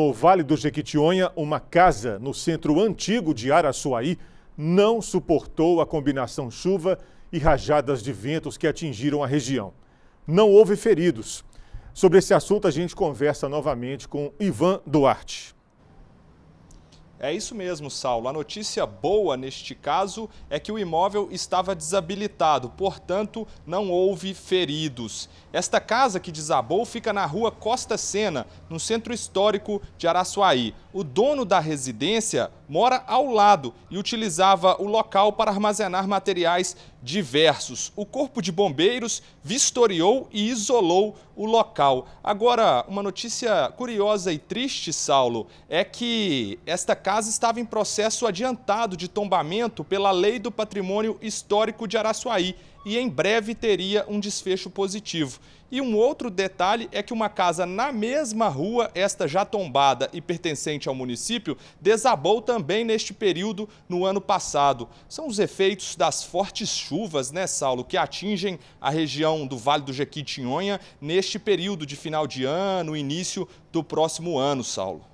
No Vale do Jequitinhonha, uma casa no centro antigo de Araçuaí não suportou a combinação chuva e rajadas de ventos que atingiram a região. Não houve feridos. Sobre esse assunto, a gente conversa novamente com Ivan Duarte. É isso mesmo, Saulo. A notícia boa neste caso é que o imóvel estava desabilitado, portanto, não houve feridos. Esta casa que desabou fica na rua Costa Sena, no centro histórico de Araçuaí o dono da residência mora ao lado e utilizava o local para armazenar materiais diversos. O Corpo de Bombeiros vistoriou e isolou o local. Agora, uma notícia curiosa e triste, Saulo, é que esta casa estava em processo adiantado de tombamento pela Lei do Patrimônio Histórico de Araçuaí e em breve teria um desfecho positivo. E um outro detalhe é que uma casa na mesma rua, esta já tombada e pertencente ao município, desabou também neste período no ano passado. São os efeitos das fortes chuvas, né, Saulo, que atingem a região do Vale do Jequitinhonha neste período de final de ano, início do próximo ano, Saulo.